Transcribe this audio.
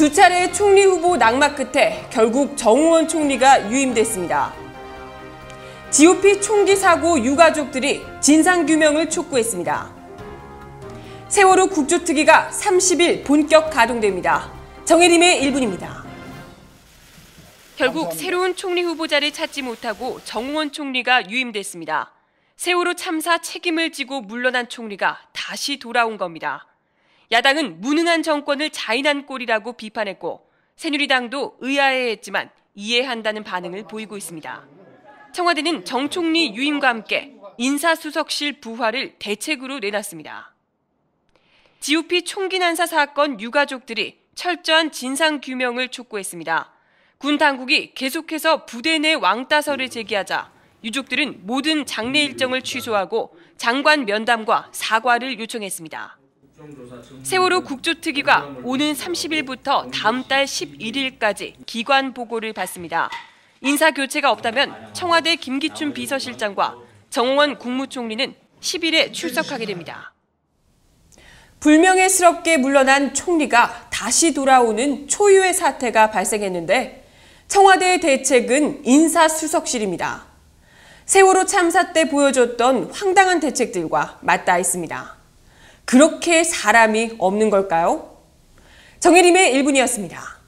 두 차례 총리 후보 낙마 끝에 결국 정우원 총리가 유임됐습니다. GOP 총기 사고 유가족들이 진상규명을 촉구했습니다. 세월호 국조특위가 30일 본격 가동됩니다. 정혜림의 1분입니다. 결국 감사합니다. 새로운 총리 후보자를 찾지 못하고 정우원 총리가 유임됐습니다. 세월호 참사 책임을 지고 물러난 총리가 다시 돌아온 겁니다. 야당은 무능한 정권을 자인한 꼴이라고 비판했고 새누리당도 의아해했지만 이해한다는 반응을 보이고 있습니다. 청와대는 정 총리 유임과 함께 인사수석실 부활을 대책으로 내놨습니다. GOP 총기 난사 사건 유가족들이 철저한 진상 규명을 촉구했습니다. 군 당국이 계속해서 부대 내 왕따설을 제기하자 유족들은 모든 장례 일정을 취소하고 장관 면담과 사과를 요청했습니다. 세월호 국조특위가 오는 30일부터 다음 달 11일까지 기관 보고를 받습니다. 인사 교체가 없다면 청와대 김기춘 비서실장과 정홍원 국무총리는 10일에 출석하게 됩니다. 불명예스럽게 물러난 총리가 다시 돌아오는 초유의 사태가 발생했는데 청와대의 대책은 인사수석실입니다. 세월호 참사 때 보여줬던 황당한 대책들과 맞닿아 있습니다. 그렇게 사람이 없는 걸까요? 정혜림의 1분이었습니다.